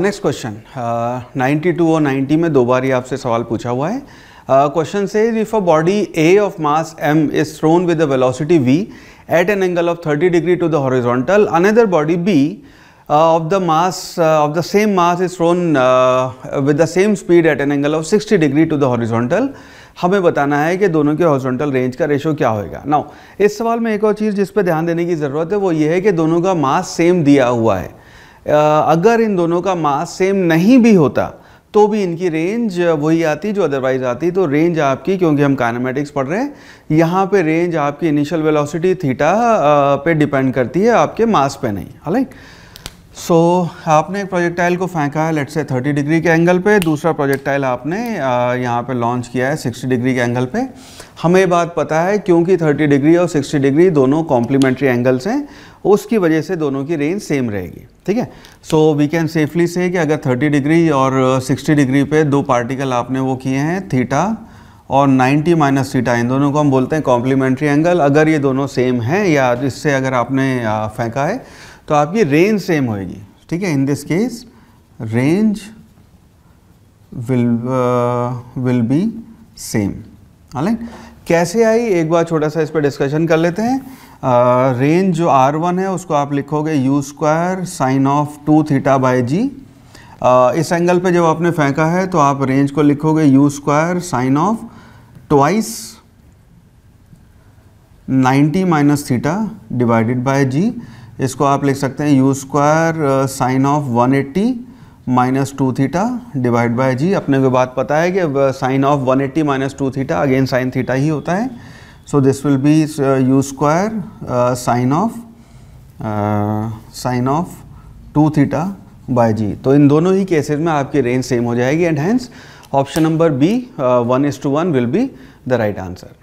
next question 92 और 90 में दो बार ही आपसे सवाल पूछा हुआ है क्वेश्चन से if a body A of mass M is thrown with a velocity V at an angle of 30 degree to the horizontal another body B of the mass of the same mass is thrown with the same speed at an angle of 60 degree to the horizontal हमें बताना है कि दोनों के horizontal range का ratio क्या होएगा now इस सवाल में एक और चीज़ जिस पर ध्यान देने की ज़रूरत है वो ये है कि दोनों का मास सेम दिया हुआ है अगर इन दोनों का मास सेम नहीं भी होता तो भी इनकी रेंज वही आती जो अदरवाइज आती तो रेंज आपकी क्योंकि हम काइनेमेटिक्स पढ़ रहे हैं यहाँ पे रेंज आपकी इनिशियल वेलोसिटी थीटा पे डिपेंड करती है आपके मास पे नहीं हालांकि सो so, आपने एक प्रोजेक्टाइल को फेंका है लेट से 30 डिग्री के एंगल पे दूसरा प्रोजेक्टाइल आपने यहाँ पे लॉन्च किया है 60 डिग्री के एंगल पे हमें बात पता है क्योंकि 30 डिग्री और 60 डिग्री दोनों कॉम्प्लीमेंट्री एंगल्स हैं उसकी वजह से दोनों की रेंज सेम रहेगी ठीक है सो वी कैन सेफली से कि अगर 30 डिग्री और 60 डिग्री पे दो पार्टिकल आपने वो किए हैं थीटा और 90 माइनस थीटा इन दोनों को हम बोलते हैं कॉम्प्लीमेंट्री एंगल अगर ये दोनों सेम हैं या इससे अगर आपने फेंका है तो आपकी रेंज सेम होएगी ठीक है in this case range will will be same right कैसे आई एक बार छोटा सा इस पर डिस्कशन कर लेते हैं रेंज uh, जो आर वन है उसको आप लिखोगे U square sine of two theta by G इस एंगल पे जब आपने फेंका है तो आप रेंज को लिखोगे U square sine of twice 90 minus theta divided by G इसको आप लिख सकते हैं U square sine of 180 eighty minus two theta divide by G अपने को बात पता है कि sine of 180 eighty minus two theta again sine theta ही होता है so this will be U square sine of sine of two theta by G तो इन दोनों ही केसेस में आपकी रेंज सेम हो जाएगी and hence option number B one is to one will be the right answer